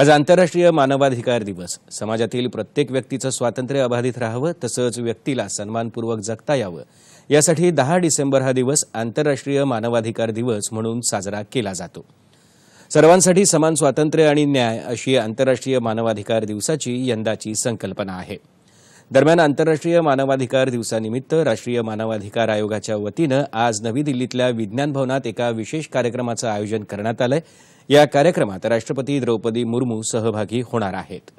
आज आंतरराष्ट्रीय मानवाधिकार दिवस समाजातील प्रत्येक व्यक्तीचं स्वातंत्र्य अबाधित राहावं तसंच व्यक्तीला सन्मानपूर्वक जगता यावं यासाठी दहा डिसेंबर हा दिवस आंतरराष्ट्रीय मानवाधिकार दिवस म्हणून साजरा केला जातो सर्वांसाठी समान स्वातंत्र्य आणि न्याय अशी आंतरराष्ट्रीय मानवाधिकार दिवसाची यंदाची संकल्पना आहे दरम्यान आंतरराष्ट्रीय मानवाधिकार दिवसानिमित्त राष्ट्रीय मानवाधिकार आयोगाच्या वतीनं आज नवी दिल्लीतल्या विज्ञान भवनात एका विशेष कार्यक्रमाचं आयोजन करण्यात आलं आहे या कार्यक्रमात राष्ट्रपती द्रौपदी मुर्मू सहभागी होणार आहेत